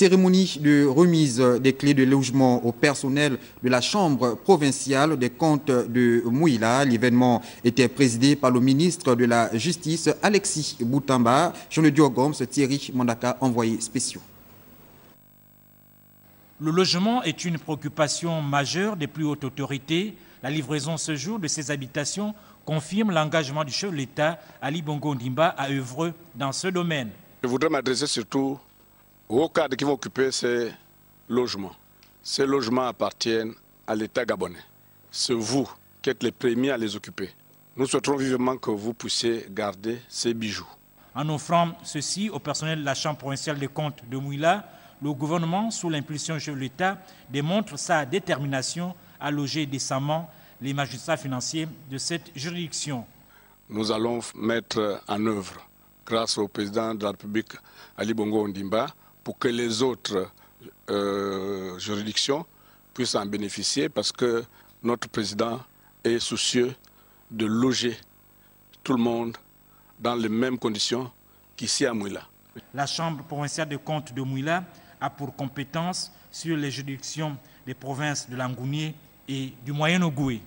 Cérémonie de remise des clés de logement au personnel de la Chambre provinciale des comptes de Mouila. L'événement était présidé par le ministre de la Justice, Alexis Boutamba, Jean-Le Duguay-Gomes, Thierry Mandaka, envoyé spécial. Le logement est une préoccupation majeure des plus hautes autorités. La livraison ce jour de ces habitations confirme l'engagement du chef de l'État, Ali Bongo Ndimba, à œuvrer dans ce domaine. Je voudrais m'adresser surtout au cadre qui va occuper ces logements, ces logements appartiennent à l'État gabonais. C'est vous qui êtes les premiers à les occuper. Nous souhaitons vivement que vous puissiez garder ces bijoux. En offrant ceci au personnel de la Chambre provinciale des comptes de Mouila, le gouvernement, sous l'impulsion de l'État, démontre sa détermination à loger décemment les magistrats financiers de cette juridiction. Nous allons mettre en œuvre, grâce au président de la République, Ali Bongo Ondimba, pour que les autres euh, juridictions puissent en bénéficier parce que notre président est soucieux de loger tout le monde dans les mêmes conditions qu'ici à Mouila. La Chambre provinciale de comptes de Mouila a pour compétence sur les juridictions des provinces de l'Angounier et du Moyen-Ogoué.